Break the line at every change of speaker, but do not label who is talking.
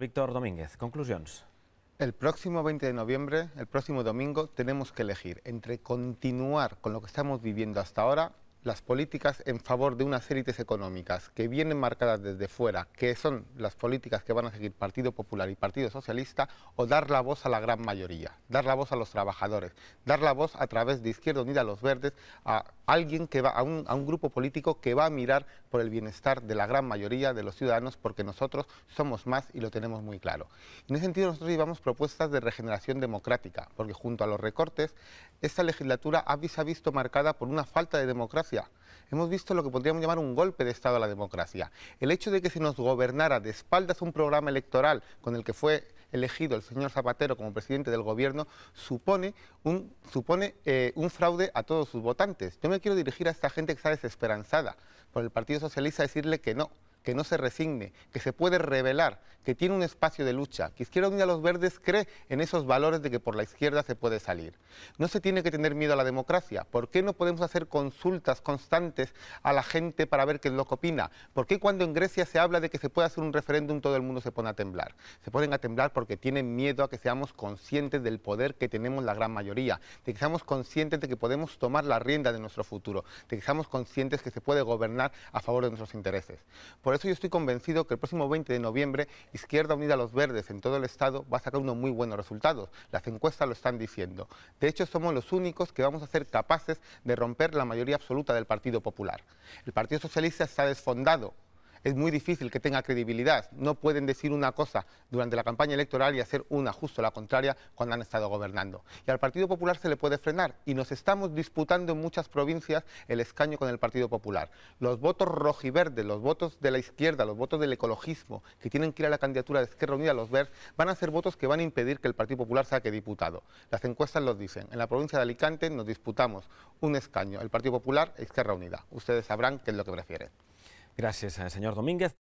Víctor Domínguez, conclusiones. El próximo 20 de noviembre, el próximo domingo, tenemos que elegir entre continuar con lo que estamos viviendo hasta ahora las políticas en favor de unas élites económicas que vienen marcadas desde fuera, que son las políticas que van a seguir Partido Popular y Partido Socialista, o dar la voz a la gran mayoría, dar la voz a los trabajadores, dar la voz a través de Izquierda Unida a los Verdes a alguien que va, a a un grupo político que va a mirar por el bienestar de la gran mayoría de los ciudadanos, porque nosotros somos más y lo tenemos muy claro. En ese sentido nosotros llevamos propuestas de regeneración democrática, porque junto a los recortes esta legislatura ha, se ha visto marcada por una falta de democracia. Hemos visto lo que podríamos llamar un golpe de Estado a la democracia. El hecho de que se nos gobernara de espaldas un programa electoral con el que fue elegido el señor Zapatero como presidente del gobierno supone un, eh, un fraude a todos sus votantes. Yo me quiero dirigir a esta gente que está desesperanzada por el Partido Socialista a decirle que no, que no se resigne, que se puede revelar, que tiene un espacio de lucha, que Izquierda Unida los Verdes cree en esos valores de que por la izquierda se puede salir. No se tiene que tener miedo a la democracia. ¿Por qué no podemos hacer consultas constantes a la gente para ver qué es lo que opina? ¿Por qué cuando en Grecia se habla de que se puede hacer un referéndum todo el mundo se pone a temblar? Se ponen a temblar porque tienen miedo a que seamos conscientes del poder que tenemos la gran mayoría, de que seamos conscientes de que podemos tomar la rienda de nuestro futuro, de que seamos conscientes que se puede gobernar a favor de nuestros intereses. Por eso eso yo estoy convencido que el próximo 20 de noviembre Izquierda Unida a los Verdes en todo el Estado va a sacar unos muy buenos resultados. Las encuestas lo están diciendo. De hecho, somos los únicos que vamos a ser capaces de romper la mayoría absoluta del Partido Popular. El Partido Socialista está desfondado es muy difícil que tenga credibilidad. No pueden decir una cosa durante la campaña electoral y hacer una justo la contraria cuando han estado gobernando. Y al Partido Popular se le puede frenar y nos estamos disputando en muchas provincias el escaño con el Partido Popular. Los votos rojiverdes, los votos de la izquierda, los votos del ecologismo que tienen que ir a la candidatura de Izquierda Unida, los verdes, van a ser votos que van a impedir que el Partido Popular saque diputado. Las encuestas lo dicen. En la provincia de Alicante nos disputamos un escaño, el Partido Popular, Izquierda Unida. Ustedes sabrán qué es lo que prefieren. Gracias, eh, señor Domínguez.